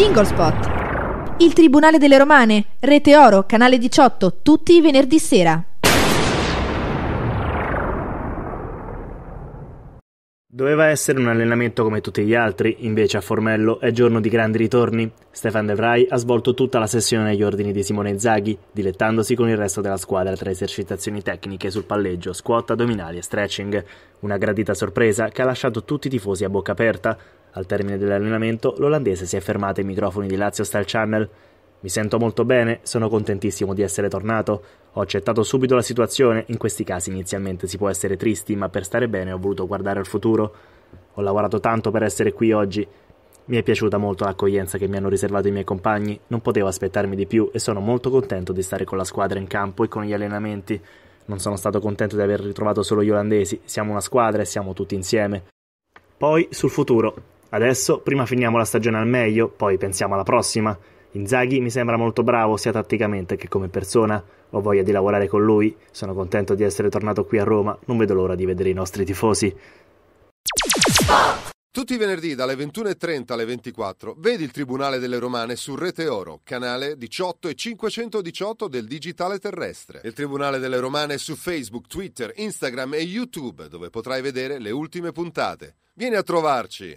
Jingle Spot. Il Tribunale delle Romane, Rete Oro, Canale 18, tutti i venerdì sera. Doveva essere un allenamento come tutti gli altri, invece a Formello è giorno di grandi ritorni. Stefan De Vrij ha svolto tutta la sessione agli ordini di Simone Zaghi, dilettandosi con il resto della squadra tra esercitazioni tecniche sul palleggio, squat, addominali e stretching. Una gradita sorpresa che ha lasciato tutti i tifosi a bocca aperta. Al termine dell'allenamento, l'olandese si è fermato ai microfoni di Lazio Style Channel mi sento molto bene, sono contentissimo di essere tornato. Ho accettato subito la situazione, in questi casi inizialmente si può essere tristi, ma per stare bene ho voluto guardare al futuro. Ho lavorato tanto per essere qui oggi. Mi è piaciuta molto l'accoglienza che mi hanno riservato i miei compagni, non potevo aspettarmi di più e sono molto contento di stare con la squadra in campo e con gli allenamenti. Non sono stato contento di aver ritrovato solo gli olandesi, siamo una squadra e siamo tutti insieme. Poi sul futuro. Adesso prima finiamo la stagione al meglio, poi pensiamo alla prossima. Inzaghi mi sembra molto bravo sia tatticamente che come persona. Ho voglia di lavorare con lui, sono contento di essere tornato qui a Roma, non vedo l'ora di vedere i nostri tifosi. Tutti i venerdì dalle 21.30 alle 24 vedi il Tribunale delle Romane su Rete Oro, canale 18 e 518 del Digitale Terrestre. Il Tribunale delle Romane su Facebook, Twitter, Instagram e YouTube dove potrai vedere le ultime puntate. Vieni a trovarci!